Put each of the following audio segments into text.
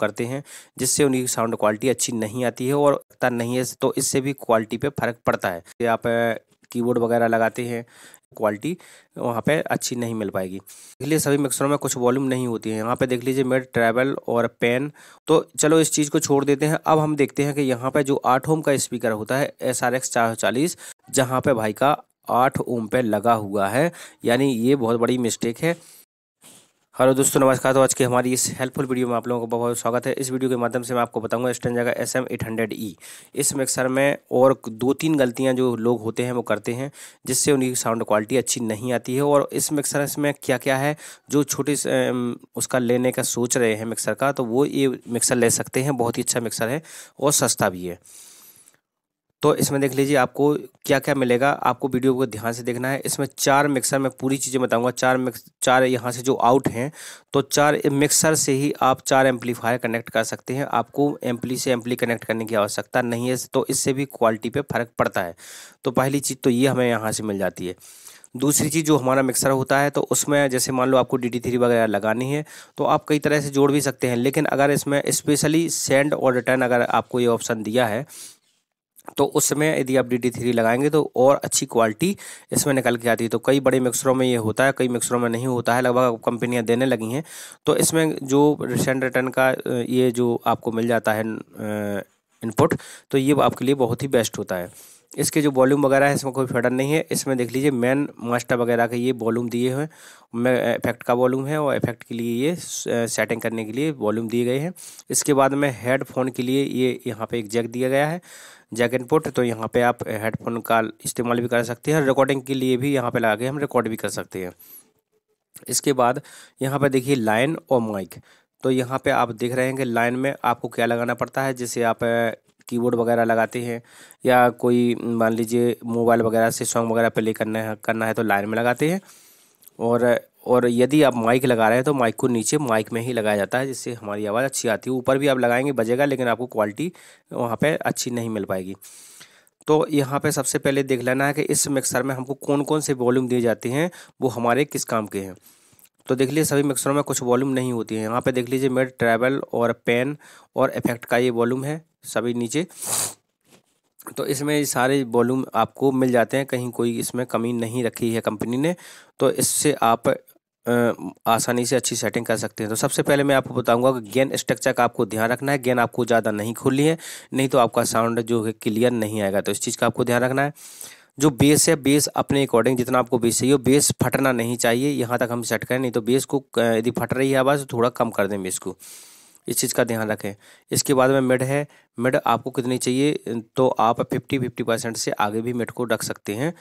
करते हैं जिससे उनकी साउंड क्वालिटी अच्छी नहीं आती है और नहीं है तो इससे भी क्वालिटी पे फ़र्क पड़ता है आप कीबोर्ड वगैरह लगाते हैं क्वालिटी वहाँ पे अच्छी नहीं मिल पाएगी इसलिए सभी मिक्सरों में कुछ वॉल्यूम नहीं होती है यहाँ पे देख लीजिए मेड ट्रैवल और पेन तो चलो इस चीज़ को छोड़ देते हैं अब हम देखते हैं कि यहाँ पे जो आठ ओम का स्पीकर होता है एस आर एक्स चार सौ चालीस जहाँ पे भाई का आठ ओम पे लगा हुआ है यानी ये बहुत बड़ी मिस्टेक है हेलो दोस्तों नमस्कार तो आज के हमारी इस हेल्पफुल वीडियो में आप लोगों को बहुत स्वागत है इस वीडियो के माध्यम से मैं आपको बताऊंगा स्टेंजा का S M eight hundred E इस मिक्सर e। में और दो तीन गलतियां जो लोग होते हैं वो करते हैं जिससे उनकी साउंड क्वालिटी अच्छी नहीं आती है और इस मिक्सर में क्या क्या है जो छोटे उसका लेने का सोच रहे हैं मिक्सर का तो वो ये मिक्सर ले सकते हैं बहुत ही अच्छा मिक्सर है और सस्ता भी है तो इसमें देख लीजिए आपको क्या क्या मिलेगा आपको वीडियो को ध्यान से देखना है इसमें चार मिक्सर में पूरी चीज़ें बताऊंगा चार मिक्स चार यहाँ से जो आउट हैं तो चार मिक्सर से ही आप चार एम्पलीफायर कनेक्ट कर सकते हैं आपको एम्पली से एम्पली कनेक्ट करने की आवश्यकता नहीं है तो इससे भी क्वालिटी पर फ़र्क पड़ता है तो पहली चीज़ तो ये हमें यहाँ से मिल जाती है दूसरी चीज़ जो हमारा मिक्सर होता है तो उसमें जैसे मान लो आपको डी टी थ्री वगैरह लगानी है तो आप कई तरह से जोड़ भी सकते हैं लेकिन अगर इसमें स्पेशली सेंड और रिटर्न अगर आपको ये ऑप्शन दिया है तो उसमें यदि आप डी टी थ्री लगाएंगे तो और अच्छी क्वालिटी इसमें निकल के आती है तो कई बड़े मिक्सरों में ये होता है कई मिक्सरों में नहीं होता है लगभग कंपनियां देने लगी हैं तो इसमें जो रिसेंट रिटर्न का ये जो आपको मिल जाता है इनपुट तो ये आपके लिए बहुत ही बेस्ट होता है इसके जो वॉल्यूम वगैरह है इसमें कोई फटन नहीं है इसमें देख लीजिए मैन मास्टर वगैरह के ये वॉल्यूम दिए हुए हैं इफेक्ट का वॉल्यूम है और इफेक्ट के लिए ये सेटिंग करने के लिए वॉल्यूम दिए गए हैं इसके बाद में हेडफोन के लिए ये यहाँ पे एक जैक दिया गया है जैक इनपुट तो यहाँ पे आप हेडफोन का इस्तेमाल भी कर सकते हैं रिकॉर्डिंग के लिए भी यहाँ पे लगा के हम रिकॉर्ड भी कर सकते हैं इसके बाद यहाँ पर देखिए लाइन और माइक तो यहाँ पे आप देख रहे हैं कि लाइन में आपको क्या लगाना पड़ता है जैसे आप कीबोर्ड वगैरह लगाते हैं या कोई मान लीजिए मोबाइल वगैरह से सॉन्ग वगैरह प्ले करना है करना है तो लाइन में लगाते हैं और और यदि आप माइक लगा रहे हैं तो माइक को नीचे माइक में ही लगाया जाता है जिससे हमारी आवाज़ अच्छी आती है ऊपर भी आप लगाएंगे बजेगा लेकिन आपको क्वालिटी वहाँ पर अच्छी नहीं मिल पाएगी तो यहाँ पे सबसे पहले देख लेना है कि इस मिक्सर में हमको कौन कौन से वॉल्यूम दिए जाते हैं वो हमारे किस काम के हैं तो देख लीजिए सभी मिक्सरों में कुछ वॉल्यूम नहीं होती है यहाँ पे देख लीजिए मेड ट्रैवल और पेन और इफेक्ट का ये वॉल्यूम है सभी नीचे तो इसमें सारे वॉल्यूम आपको मिल जाते हैं कहीं कोई इसमें कमी नहीं रखी है कंपनी ने तो इससे आप आसानी से अच्छी सेटिंग कर सकते हैं तो सबसे पहले मैं आपको बताऊंगा कि गेन स्ट्रक्चर का आपको ध्यान रखना है गेन आपको ज़्यादा नहीं खोलनी है नहीं तो आपका साउंड जो है क्लियर नहीं आएगा तो इस चीज़ का आपको ध्यान रखना है जो बेस है बेस अपने अकॉर्डिंग जितना आपको बेस चाहिए बेस फटना नहीं चाहिए यहाँ तक हम सेट करें नहीं तो बेस को यदि फट रही है आवाज़ तो थोड़ा कम कर दें बेस को इस चीज़ का ध्यान रखें इसके बाद में मिड है मिड आपको कितनी चाहिए तो आप फिफ्टी फिफ्टी परसेंट से आगे भी मिड को रख सकते हैं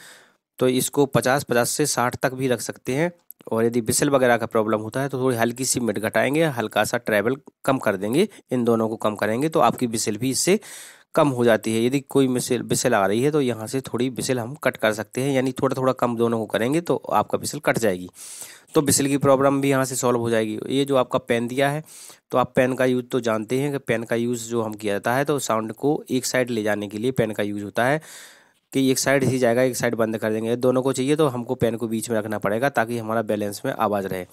तो इसको पचास पचास से साठ तक भी रख सकते हैं और यदि बिसल वगैरह का प्रॉब्लम होता है तो थोड़ी हल्की सी मिड घटाएंगे हल्का सा ट्रैवल कम कर देंगे इन दोनों को कम करेंगे तो आपकी बिसल भी इससे कम हो जाती है यदि कोई मिसल बिसल आ रही है तो यहाँ से थोड़ी बिसल हम कट कर सकते हैं यानी थोड़ा थोड़ा कम दोनों को करेंगे तो आपका बिसल कट जाएगी तो बिसल की प्रॉब्लम भी यहाँ से सॉल्व हो जाएगी ये जो आपका पेन दिया है तो आप पेन का यूज़ तो जानते हैं कि पेन का यूज़ जो हम किया जाता है तो साउंड को एक साइड ले जाने के लिए पेन का यूज़ होता है कि एक साइड ही जाएगा एक साइड बंद कर देंगे दोनों को चाहिए तो हमको पेन को बीच में रखना पड़ेगा ताकि हमारा बैलेंस में आवाज़ रहे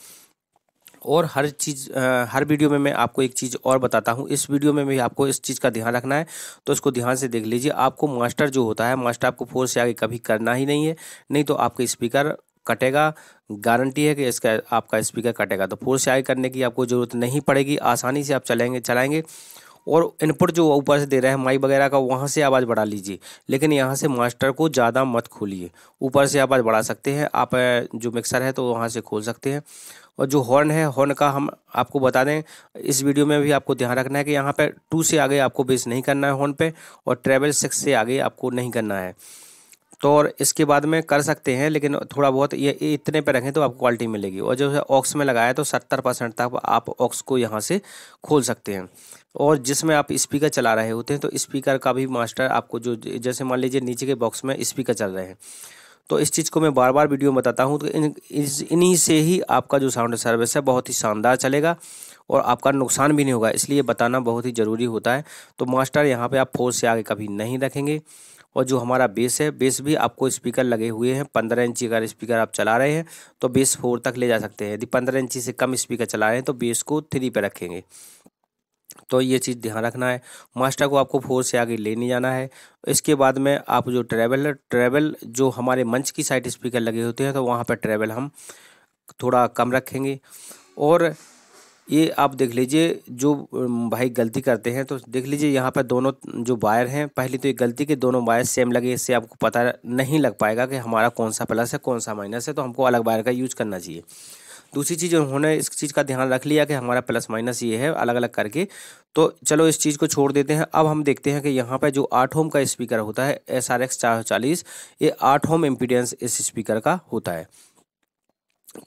और हर चीज़ हर वीडियो में मैं आपको एक चीज़ और बताता हूँ इस वीडियो में भी आपको इस चीज़ का ध्यान रखना है तो इसको ध्यान से देख लीजिए आपको मास्टर जो होता है मास्टर आपको फोर से आगे कभी करना ही नहीं है नहीं तो आपका स्पीकर कटेगा गारंटी है कि इसका आपका स्पीकर कटेगा तो फोर से आगे करने की आपको ज़रूरत नहीं पड़ेगी आसानी से आप चलेंगे चलाएँगे और इनपुट जो ऊपर से दे रहा है माई वगैरह का वहाँ से आवाज़ बढ़ा लीजिए लेकिन यहाँ से मास्टर को ज़्यादा मत खोलिए ऊपर से आवाज़ बढ़ा सकते हैं आप जो मिक्सर है तो वहाँ से खोल सकते हैं और जो हॉर्न है हॉर्न का हम आपको बता दें इस वीडियो में भी आपको ध्यान रखना है कि यहाँ पर टू से आगे आपको बेस नहीं करना है हॉर्न पर और ट्रेवल सिक्स से आगे आपको नहीं करना है तो और इसके बाद में कर सकते हैं लेकिन थोड़ा बहुत ये इतने पे रखें तो आपको क्वालिटी मिलेगी और जब ऑक्स में लगाया तो सत्तर परसेंट तक आप ऑक्स को यहाँ से खोल सकते हैं और जिसमें आप स्पीकर चला रहे होते हैं तो स्पीकर का भी मास्टर आपको जो जैसे मान लीजिए नीचे के बॉक्स में स्पीकर चल रहे हैं तो इस चीज़ को मैं बार बार वीडियो में बताता हूँ तो इन इन्हीं से ही आपका जो साउंड सर्विस है बहुत ही शानदार चलेगा और आपका नुकसान भी नहीं होगा इसलिए बताना बहुत ही ज़रूरी होता है तो मास्टर यहाँ पे आप फोर्स से आगे कभी नहीं रखेंगे और जो हमारा बेस है बेस भी आपको स्पीकर लगे हुए हैं पंद्रह इंची अगर स्पीकर आप चला रहे हैं तो बेस फोर तक ले जा सकते हैं यदि पंद्रह इंची से कम स्पीकर चला रहे हैं तो बेस को थ्री पे रखेंगे तो ये चीज़ ध्यान रखना है मास्टर को आपको फोर से आगे ले नहीं जाना है इसके बाद में आप जो ट्रैवल ट्रैवल जो हमारे मंच की साइड स्पीकर लगे होते हैं तो वहाँ पर ट्रैवल हम थोड़ा कम रखेंगे और ये आप देख लीजिए जो भाई गलती करते हैं तो देख लीजिए यहाँ पर दोनों जो वायर हैं पहले तो ये गलती के दोनों वायर सेम लगे इससे आपको पता नहीं लग पाएगा कि हमारा कौन सा प्लस है कौन सा माइनस है तो हमको अलग वायर का यूज़ करना चाहिए दूसरी चीज़ उन्होंने इस चीज़ का ध्यान रख लिया कि हमारा प्लस माइनस ये है अलग अलग करके तो चलो इस चीज़ को छोड़ देते हैं अब हम देखते हैं कि यहाँ पर जो आठ होम का स्पीकर होता है एस आर एक्स चार चालीस ये आठ होम इम्पीडियंस इस स्पीकर का होता है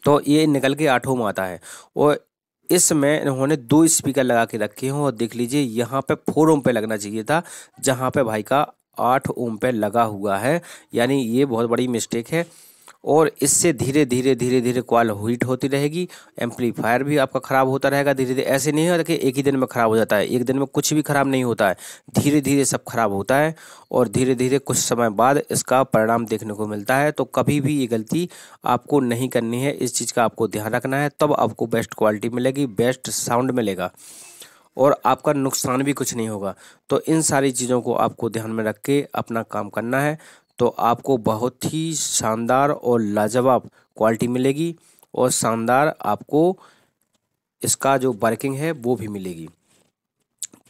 तो ये निकल के आठ होम आता है और इसमें इन्होंने दो स्पीकर लगा के रखे हों और देख लीजिए यहाँ पे फोर ओम पे लगना चाहिए था जहाँ पे भाई का आठ ओम पे लगा हुआ है यानी ये बहुत बड़ी मिस्टेक है और इससे धीरे धीरे धीरे धीरे क्वाल हीट होती रहेगी एम्पलीफायर भी आपका ख़राब होता रहेगा धीरे धीरे ऐसे नहीं होता कि एक ही दिन में ख़राब हो जाता है एक दिन में कुछ भी ख़राब नहीं होता है धीरे धीरे सब ख़राब होता है और धीरे धीरे कुछ समय बाद इसका परिणाम देखने को मिलता है तो कभी भी ये गलती आपको नहीं करनी है इस चीज़ का आपको ध्यान रखना है तब आपको बेस्ट क्वालिटी मिलेगी बेस्ट साउंड मिलेगा और आपका नुकसान भी कुछ नहीं होगा तो इन सारी चीज़ों को आपको ध्यान में रख के अपना काम करना है तो आपको बहुत ही शानदार और लाजवाब क्वालिटी मिलेगी और शानदार आपको इसका जो वर्किंग है वो भी मिलेगी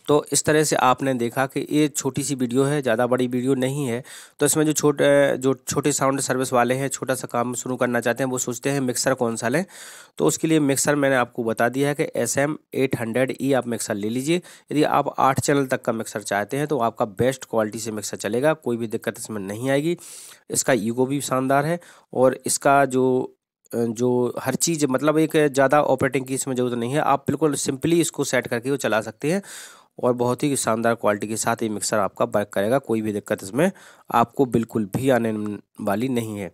तो इस तरह से आपने देखा कि ये छोटी सी वीडियो है ज़्यादा बड़ी वीडियो नहीं है तो इसमें जो छोटे जो छोटे साउंड सर्विस वाले हैं छोटा सा काम शुरू करना चाहते हैं वो सोचते हैं मिक्सर कौन सा लें तो उसके लिए मिक्सर मैंने आपको बता दिया है कि S M eight hundred E आप मिक्सर ले लीजिए यदि आप आठ चैनल तक का मिक्सर चाहते हैं तो आपका बेस्ट क्वालिटी से मिक्सर चलेगा कोई भी दिक्कत इसमें नहीं आएगी इसका ईगो भी शानदार है और इसका जो जो हर चीज़ मतलब एक ज़्यादा ऑपरेटिंग की इसमें ज़रूरत नहीं है आप बिल्कुल सिंपली इसको सेट करके वो चला सकते हैं और बहुत ही शानदार क्वालिटी के साथ ये मिक्सर आपका वर्क करेगा कोई भी दिक्कत इसमें आपको बिल्कुल भी आने वाली नहीं है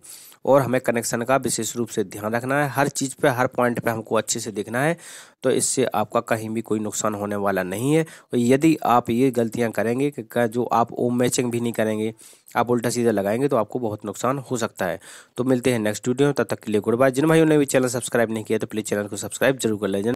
और हमें कनेक्शन का विशेष रूप से ध्यान रखना है हर चीज़ पे हर पॉइंट पे हमको अच्छे से देखना है तो इससे आपका कहीं भी कोई नुकसान होने वाला नहीं है और यदि आप ये गलतियां करेंगे कि जो आप ओम मैचिंग भी नहीं करेंगे आप उल्टा सीधा लगाएंगे तो आपको बहुत नुकसान हो सकता है तो मिलते हैं नेक्स्ट वीडियो में तब तक के लिए गुड बाय जिन भाइयों ने भी चैनल सब्सक्राइब नहीं किया तो प्लीज़ चैनल को सब्सक्राइब जरूर कर लें